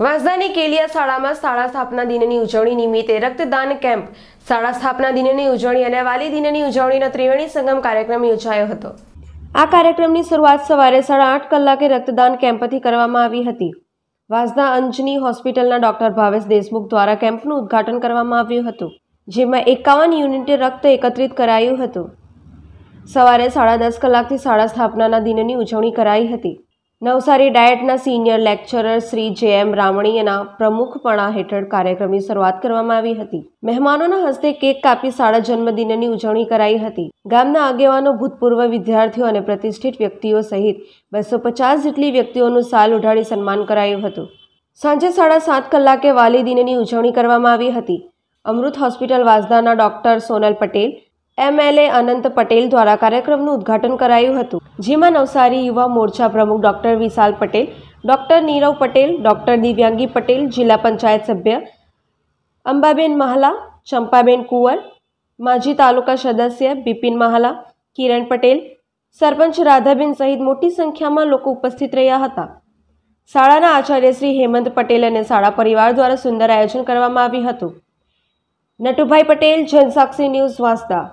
રાજધાની કેલિયા શાળામાં શાળા સ્થાપના દિનની ઉજવણી નિમિત્તે રક્તદાન કેમ્પ શાળા સ્થાપના દિનની ઉજવણી અને વાલી દિનની ઉજવણીના ત્રિવેણી સંગમ કાર્યક્રમ યોજાયો હતો આ કાર્યક્રમની શરૂઆત સવારે સાડા આઠ કલાકે રક્તદાન કેમ્પથી કરવામાં આવી હતી વાસદા અંજની હોસ્પિટલના ડોક્ટર ભાવેશ દેશમુખ દ્વારા કેમ્પનું ઉદ્ઘાટન કરવામાં આવ્યું હતું જેમાં એકાવન યુનિટે રક્ત એકત્રિત કરાયું હતું સવારે સાડા દસ કલાકથી શાળા સ્થાપનાના દિનની ઉજવણી કરાઈ હતી નવસારી ડાયટના senior lecturer Shri J M રામણીયના પ્રમુખપણા હેઠળ કાર્યક્રમની શરૂઆત કરવામાં આવી હતી મહેમાનોના હસ્તે કેક કાપી શાળા જન્મદિનની ઉજવણી કરાઈ હતી ગામના આગેવાનો ભૂતપૂર્વ વિદ્યાર્થીઓ અને પ્રતિષ્ઠિત વ્યક્તિઓ સહિત બસો પચાસ જેટલી વ્યક્તિઓનું સાલ ઉઢાડી સન્માન કરાયું હતું સાંજે સાડા સાત કલાકે વાલી દિનની ઉજવણી કરવામાં આવી હતી અમૃત હોસ્પિટલ વાસદાના ડોક્ટર સોનલ પટેલ એમએલએ અનંત પટેલ દ્વારા કાર્યક્રમનું ઉદ્ઘાટન કરાયું હતું જેમાં નવસારી યુવા મોરચા પ્રમુખ doctor Vishal Patel doctor Nirav Patel doctor Divyangi Patel જિલ્લા પંચાયત સભ્ય અંબાબેન મહાલા ચંપાબેન કુંવર માજી તાલુકા સદસ્ય બિપિન મહાલા કિરણ પટેલ સરપંચ રાધાબેન સહિત મોટી સંખ્યામાં લોકો ઉપસ્થિત રહ્યા હતા શાળાના આચાર્ય શ્રી હેમંત પટેલ અને શાળા પરિવાર દ્વારા સુંદર આયોજન કરવામાં આવ્યું હતું નટુભાઈ પટેલ જનસાક્ષી ન્યૂઝ વાંસદા